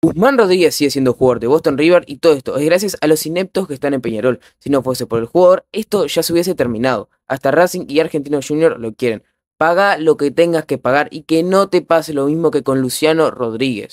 Guzmán Rodríguez sigue siendo jugador de Boston River y todo esto es gracias a los ineptos que están en Peñarol. Si no fuese por el jugador, esto ya se hubiese terminado. Hasta Racing y Argentino Junior lo quieren. Paga lo que tengas que pagar y que no te pase lo mismo que con Luciano Rodríguez.